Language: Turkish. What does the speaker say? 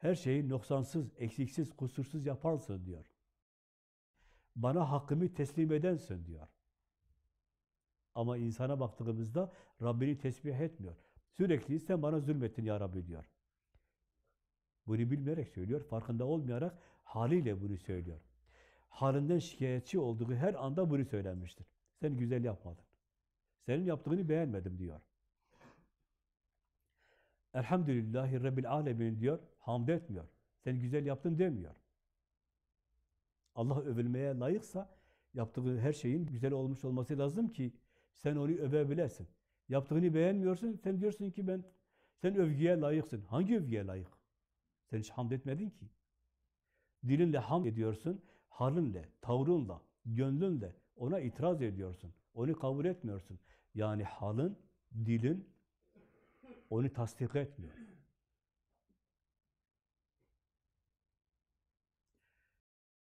Her şeyi noksansız, eksiksiz, kusursuz yaparsın diyor. Bana hakkımı teslim edensin diyor. Ama insana baktığımızda Rabbini tesbih etmiyor. Sürekli sen bana zulmettin ya Rabbi diyor. Bunu bilmeyerek söylüyor, farkında olmayarak haliyle bunu söylüyor. Halinden şikayetçi olduğu her anda bunu söylenmiştir. Sen güzel yapmadın. Senin yaptığını beğenmedim diyor. Elhamdülillahi Rabbil Alemin diyor, hamd etmiyor. Sen güzel yaptın demiyor. Allah övülmeye layıksa yaptığı her şeyin güzel olmuş olması lazım ki sen onu övebilesin. Yaptığını beğenmiyorsun, sen diyorsun ki ben sen övgüye layıksın. Hangi övgüye layık? Sen hiç hamd etmedin ki. Dilinle hamd ediyorsun, halinle, tavrınla, gönlünle ona itiraz ediyorsun. Onu kabul etmiyorsun. Yani halın, dilin onu tasdik etmiyor.